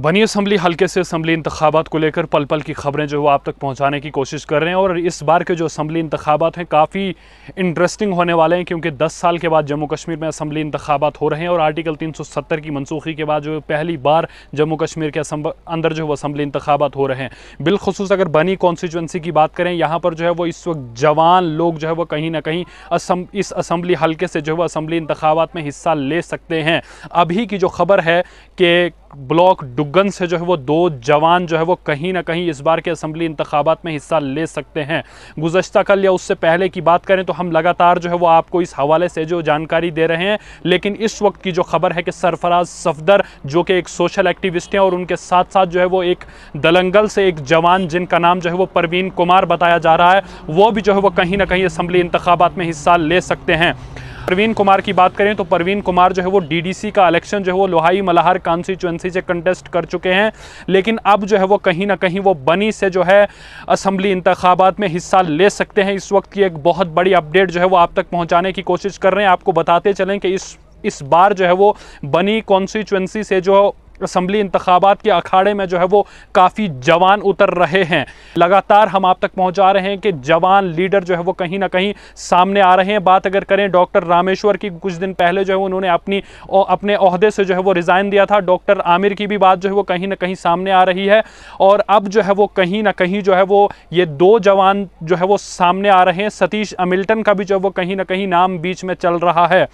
बनी असम्बली हल्के से असम्बली इंतबात को लेकर पल पल की ख़बरें जो है आप तक पहुँचाने की कोशिश कर रहे हैं और इस बार के जो असम्बली इंतबात हैं काफ़ी इंटरेस्टिंग होने वाले हैं क्योंकि 10 साल के बाद जम्मू कश्मीर में असम्बली इंतबात हो रहे हैं और आर्टिकल 370 की मनसूखी के बाद जो पहली बार जम्मू कश्मीर के अंदर जो है असम्बली इंतबात हो रहे हैं बिलखसूस अगर बनी कॉन्स्टिट्यूंसी की बात करें यहाँ पर जो है वो इस वक्त जवान लोग जो है वो कहीं ना कहीं इस असम्बली हल्के से जो है वो असम्बली इंतबात में हिस्सा ले सकते हैं अभी की जो खबर है कि ब्लॉक डुग्गन से जो है वो दो जवान जो है वो कहीं ना कहीं इस बार के असम्बली इंतबात में हिस्सा ले सकते हैं गुजशत कल या उससे पहले की बात करें तो हम लगातार जो है वो आपको इस हवाले से जो जानकारी दे रहे हैं लेकिन इस वक्त की जो खबर है कि सरफराज सफदर जो कि एक सोशल एक्टिविस्ट हैं और उनके साथ साथ जो है वो एक दलंगल से एक जवान जिनका नाम जो है वो परवीन कुमार बताया जा रहा है वो भी जो है वो कहीं ना कहीं असम्बली इंतबात में हिस्सा ले सकते हैं परवीन कुमार की बात करें तो परवीन कुमार जो है वो डीडीसी का इलेक्शन जो है वो लोहाई मलाहर कॉन्स्टिट्युएंसी से कंटेस्ट कर चुके हैं लेकिन अब जो है वो कहीं ना कहीं वो बनी से जो है असम्बली इंतबात में हिस्सा ले सकते हैं इस वक्त की एक बहुत बड़ी अपडेट जो है वो आप तक पहुँचाने की कोशिश कर रहे हैं आपको बताते चलें कि इस इस बार जो है वो बनी कॉन्स्टिट्युएंसी से जो असम्बली इंतबात के अखाड़े में जो है वो काफ़ी जवान उतर रहे हैं लगातार हम आप तक पहुंचा रहे हैं कि जवान लीडर जो है वो कहीं ना कहीं सामने आ रहे हैं बात अगर करें डॉक्टर रामेश्वर की कुछ दिन पहले जो है उन्होंने अपनी अपने अहदे से जो है वो रिज़ाइन दिया था डॉक्टर आमिर की भी बात जो है वो कहीं ना कहीं सामने आ रही है और अब जो है वो कहीं ना कहीं जो है वो ये दो जवान जो है वो सामने आ रहे हैं सतीश अमिल्टन का भी जो है वो कहीं ना कहीं नाम बीच में चल रहा है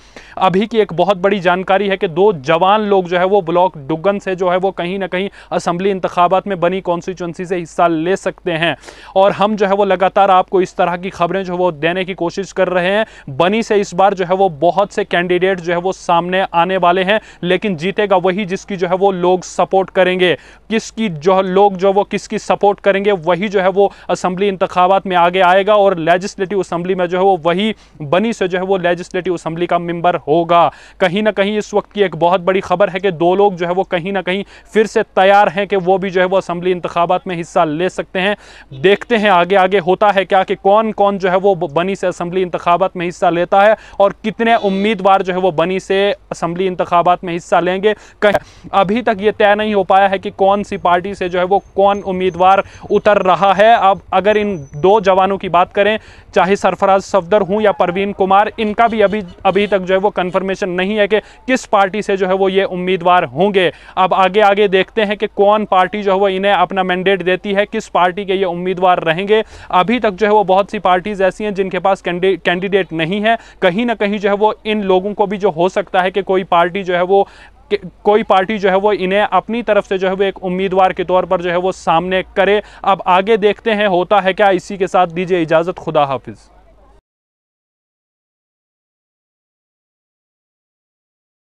अभी की एक बहुत बड़ी जानकारी है कि दो जवान लोग जो है वो ब्लॉक डुगन कॉन्स्टिट्यूशन से जो है वो कहीं ना कहीं असम्बली इंतबात में बनी कॉन्स्टिट्यूंसी से हिस्सा ले सकते हैं और हम जो है वो लगातार आपको इस तरह की खबरें जो है वो देने की कोशिश कर रहे हैं बनी से इस बार जो है वो बहुत से कैंडिडेट जो है वो सामने आने वाले हैं लेकिन जीतेगा वही जिसकी जो है वो लोग सपोर्ट करेंगे किसकी जो लोग जो वो किसकी सपोर्ट करेंगे वही जो है वो असम्बली इंतबात में आगे आएगा और लेजिस्लेटिव असम्बली में जो है वो वही बनी से जो है वो लेजिस्लेटिव असम्बली का मेम्बर होगा कहीं ना कहीं इस वक्त की एक बहुत बड़ी खबर है कि दो लोग जो है वो कहीं ना कहीं फिर से तैयार हैं कि वो भी जो है वो असम्बली इंतबात में हिस्सा ले सकते हैं देखते हैं आगे आगे होता है क्या कि कौन कौन जो है वो बनी से असम्बली इंतबात में हिस्सा लेता है और कितने उम्मीदवार जो है वो बनी से असम्बली इंतबात में हिस्सा लेंगे कहीं अभी तक ये तय नहीं हो पाया है कि कौन सी पार्टी से जो है वो कौन उम्मीदवार उतर रहा है अब अगर इन दो जवानों की बात करें चाहे सरफराज सफदर हूँ या परवीन कुमार इनका भी अभी अभी तक जो है वो कन्फर्मेशन नहीं है कि किस पार्टी से जो है वो ये उम्मीदवार होंगे अब आगे आगे देखते हैं कि कौन पार्टी जो है वो इन्हें अपना मैंडेट देती है किस पार्टी के ये उम्मीदवार रहेंगे अभी तक जो है वो बहुत सी पार्टीज़ ऐसी हैं जिनके पास कैंडिडेट नहीं है कहीं ना कहीं जो है वो इन लोगों को भी जो हो सकता है कि कोई पार्टी जो है वो कोई पार्टी जो है वो इन्हें अपनी तरफ से जो है वो एक उम्मीदवार के तौर पर जो है वो सामने करे अब आगे देखते हैं होता है क्या इसी के साथ दीजिए इजाज़त खुदा हाफिज़